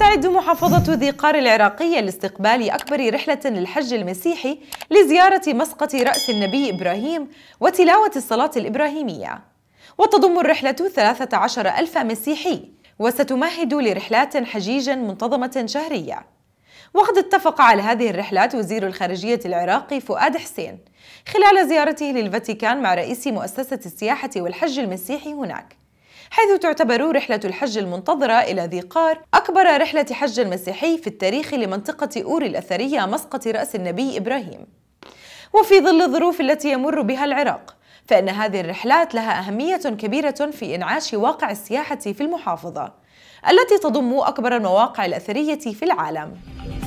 تستعد محافظة ذي قار العراقية لاستقبال أكبر رحلة للحج المسيحي لزيارة مسقط رأس النبي إبراهيم وتلاوة الصلاة الإبراهيمية وتضم الرحلة 13 ألف مسيحي وستمهد لرحلات حجيج منتظمة شهرية وقد اتفق على هذه الرحلات وزير الخارجية العراقي فؤاد حسين خلال زيارته للفاتيكان مع رئيس مؤسسة السياحة والحج المسيحي هناك حيث تعتبر رحلة الحج المنتظرة إلى ذي قار أكبر رحلة حج مسيحي في التاريخ لمنطقة أوري الأثرية مسقط رأس النبي إبراهيم وفي ظل الظروف التي يمر بها العراق فإن هذه الرحلات لها أهمية كبيرة في إنعاش واقع السياحة في المحافظة التي تضم أكبر المواقع الأثرية في العالم